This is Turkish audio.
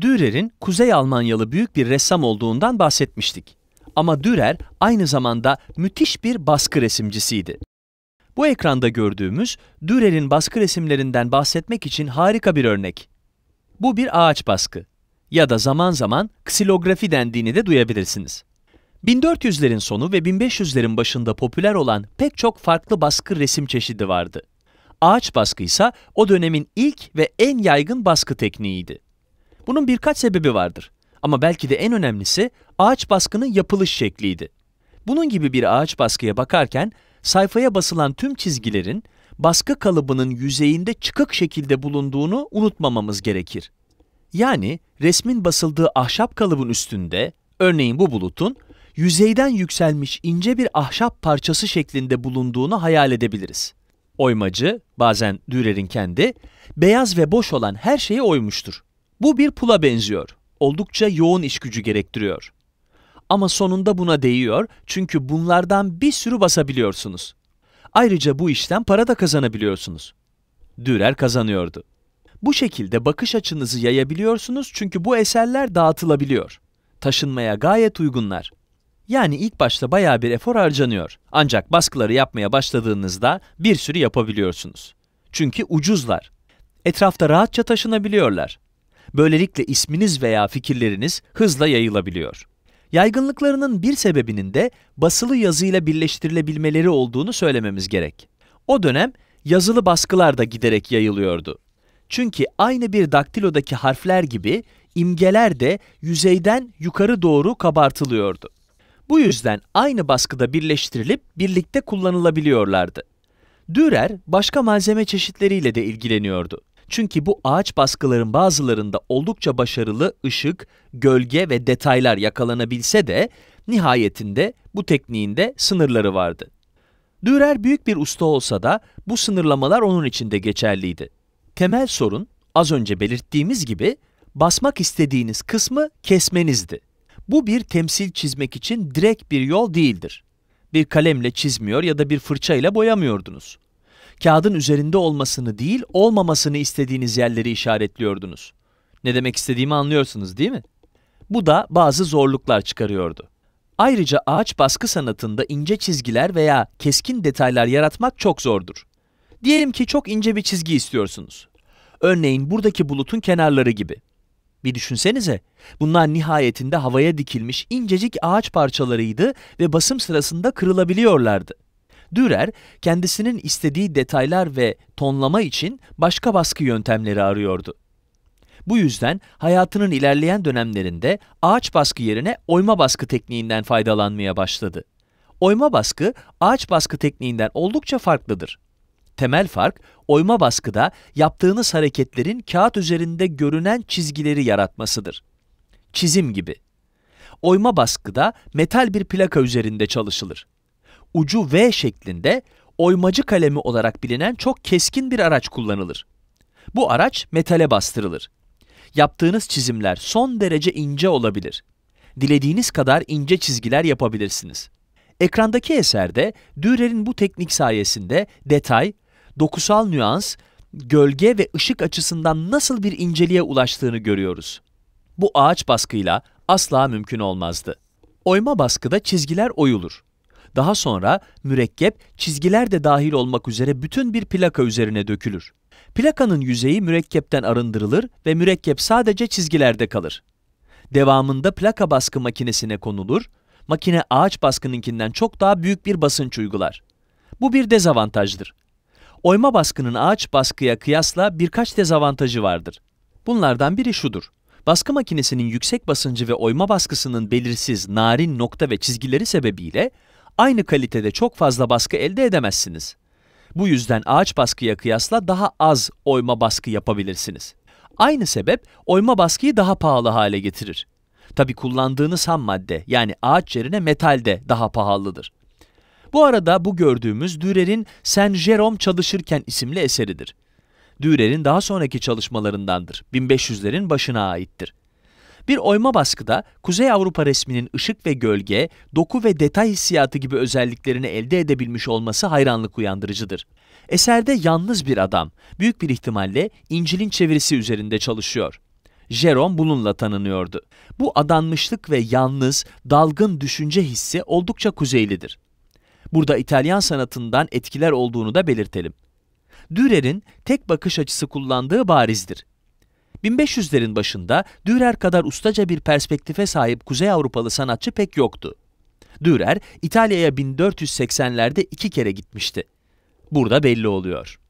Dürer'in Kuzey Almanyalı büyük bir ressam olduğundan bahsetmiştik. Ama Dürer aynı zamanda müthiş bir baskı resimcisiydi. Bu ekranda gördüğümüz Dürer'in baskı resimlerinden bahsetmek için harika bir örnek. Bu bir ağaç baskı ya da zaman zaman ksilografi dendiğini de duyabilirsiniz. 1400'lerin sonu ve 1500'lerin başında popüler olan pek çok farklı baskı resim çeşidi vardı. Ağaç baskı ise o dönemin ilk ve en yaygın baskı tekniğiydi. Bunun birkaç sebebi vardır ama belki de en önemlisi ağaç baskının yapılış şekliydi. Bunun gibi bir ağaç baskıya bakarken sayfaya basılan tüm çizgilerin baskı kalıbının yüzeyinde çıkık şekilde bulunduğunu unutmamamız gerekir. Yani resmin basıldığı ahşap kalıbın üstünde, örneğin bu bulutun, yüzeyden yükselmiş ince bir ahşap parçası şeklinde bulunduğunu hayal edebiliriz. Oymacı, bazen Dürer'in kendi, beyaz ve boş olan her şeyi oymuştur. Bu bir pula benziyor. Oldukça yoğun iş gücü gerektiriyor. Ama sonunda buna değiyor çünkü bunlardan bir sürü basabiliyorsunuz. Ayrıca bu işten para da kazanabiliyorsunuz. Dürer kazanıyordu. Bu şekilde bakış açınızı yayabiliyorsunuz çünkü bu eserler dağıtılabiliyor. Taşınmaya gayet uygunlar. Yani ilk başta baya bir efor harcanıyor. Ancak baskıları yapmaya başladığınızda bir sürü yapabiliyorsunuz. Çünkü ucuzlar. Etrafta rahatça taşınabiliyorlar. Böylelikle isminiz veya fikirleriniz hızla yayılabiliyor. Yaygınlıklarının bir sebebinin de basılı yazıyla birleştirilebilmeleri olduğunu söylememiz gerek. O dönem yazılı baskılar da giderek yayılıyordu. Çünkü aynı bir daktilodaki harfler gibi imgeler de yüzeyden yukarı doğru kabartılıyordu. Bu yüzden aynı baskıda birleştirilip birlikte kullanılabiliyorlardı. Dürer başka malzeme çeşitleriyle de ilgileniyordu. Çünkü bu ağaç baskıların bazılarında oldukça başarılı ışık, gölge ve detaylar yakalanabilse de nihayetinde bu tekniğin de sınırları vardı. Dürer büyük bir usta olsa da bu sınırlamalar onun için de geçerliydi. Temel sorun az önce belirttiğimiz gibi basmak istediğiniz kısmı kesmenizdi. Bu bir temsil çizmek için direkt bir yol değildir. Bir kalemle çizmiyor ya da bir fırçayla boyamıyordunuz kağıdın üzerinde olmasını değil, olmamasını istediğiniz yerleri işaretliyordunuz. Ne demek istediğimi anlıyorsunuz değil mi? Bu da bazı zorluklar çıkarıyordu. Ayrıca ağaç baskı sanatında ince çizgiler veya keskin detaylar yaratmak çok zordur. Diyelim ki çok ince bir çizgi istiyorsunuz. Örneğin buradaki bulutun kenarları gibi. Bir düşünsenize, bunlar nihayetinde havaya dikilmiş incecik ağaç parçalarıydı ve basım sırasında kırılabiliyorlardı. Dürer kendisinin istediği detaylar ve tonlama için başka baskı yöntemleri arıyordu. Bu yüzden hayatının ilerleyen dönemlerinde ağaç baskı yerine oyma baskı tekniğinden faydalanmaya başladı. Oyma baskı ağaç baskı tekniğinden oldukça farklıdır. Temel fark, oyma baskıda yaptığınız hareketlerin kağıt üzerinde görünen çizgileri yaratmasıdır. Çizim gibi. Oyma baskıda metal bir plaka üzerinde çalışılır ucu V şeklinde oymacı kalemi olarak bilinen çok keskin bir araç kullanılır. Bu araç metale bastırılır. Yaptığınız çizimler son derece ince olabilir. Dilediğiniz kadar ince çizgiler yapabilirsiniz. Ekrandaki eserde Dürer'in bu teknik sayesinde detay, dokusal nüans, gölge ve ışık açısından nasıl bir inceliğe ulaştığını görüyoruz. Bu ağaç baskıyla asla mümkün olmazdı. Oyma baskıda çizgiler oyulur. Daha sonra mürekkep çizgiler de dahil olmak üzere bütün bir plaka üzerine dökülür. Plakanın yüzeyi mürekkepten arındırılır ve mürekkep sadece çizgilerde kalır. Devamında plaka baskı makinesine konulur. Makine ağaç baskınınkinden çok daha büyük bir basınç uygular. Bu bir dezavantajdır. Oyma baskının ağaç baskıya kıyasla birkaç dezavantajı vardır. Bunlardan biri şudur. Baskı makinesinin yüksek basıncı ve oyma baskısının belirsiz, narin nokta ve çizgileri sebebiyle aynı kalitede çok fazla baskı elde edemezsiniz. Bu yüzden ağaç baskıya kıyasla daha az oyma baskı yapabilirsiniz. Aynı sebep oyma baskıyı daha pahalı hale getirir. Tabi kullandığınız ham madde yani ağaç yerine metal de daha pahalıdır. Bu arada bu gördüğümüz Dürer'in Saint Jerome Çalışırken isimli eseridir. Dürer'in daha sonraki çalışmalarındandır. 1500'lerin başına aittir. Bir oyma baskıda Kuzey Avrupa resminin ışık ve gölge, doku ve detay hissiyatı gibi özelliklerini elde edebilmiş olması hayranlık uyandırıcıdır. Eserde yalnız bir adam, büyük bir ihtimalle İncil'in çevirisi üzerinde çalışıyor. Jerome bununla tanınıyordu. Bu adanmışlık ve yalnız, dalgın düşünce hissi oldukça kuzeylidir. Burada İtalyan sanatından etkiler olduğunu da belirtelim. Dürer'in tek bakış açısı kullandığı barizdir. 1500'lerin başında Dürer kadar ustaca bir perspektife sahip Kuzey Avrupalı sanatçı pek yoktu. Dürer, İtalya'ya 1480'lerde iki kere gitmişti. Burada belli oluyor.